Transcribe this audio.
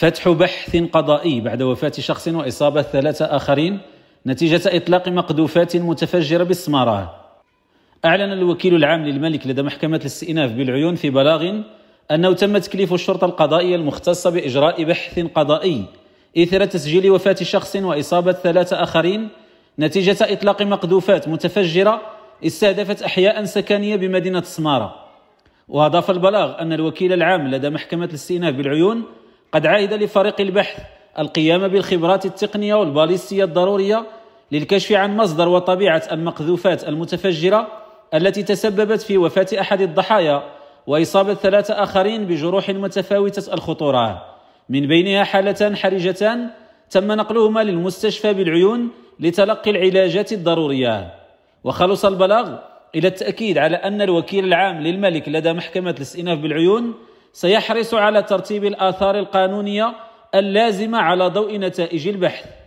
فتح بحث قضائي بعد وفاة شخص وإصابة ثلاثة آخرين نتيجة إطلاق مقذوفات متفجرة بالسمارة أعلن الوكيل العام للملك لدى محكمة الاستئناف بالعيون في بلاغ أنه تم تكليف الشرطة القضائية المختصة بإجراء بحث قضائي إثر تسجيل وفاة شخص وإصابة ثلاثة آخرين نتيجة إطلاق مقذوفات متفجرة استهدفت أحياء سكنية بمدينة سمارة وأضاف البلاغ أن الوكيل العام لدى محكمة الاستئناف بالعيون قد عهد لفريق البحث القيام بالخبرات التقنية والباليستية الضرورية للكشف عن مصدر وطبيعة المقذوفات المتفجرة التي تسببت في وفاة أحد الضحايا وإصابة ثلاثة آخرين بجروح متفاوتة الخطورة من بينها حالتان حرجتان تم نقلهما للمستشفى بالعيون لتلقي العلاجات الضرورية وخلص البلاغ إلى التأكيد على أن الوكيل العام للملك لدى محكمة الاستئناف بالعيون سيحرص على ترتيب الآثار القانونية اللازمة على ضوء نتائج البحث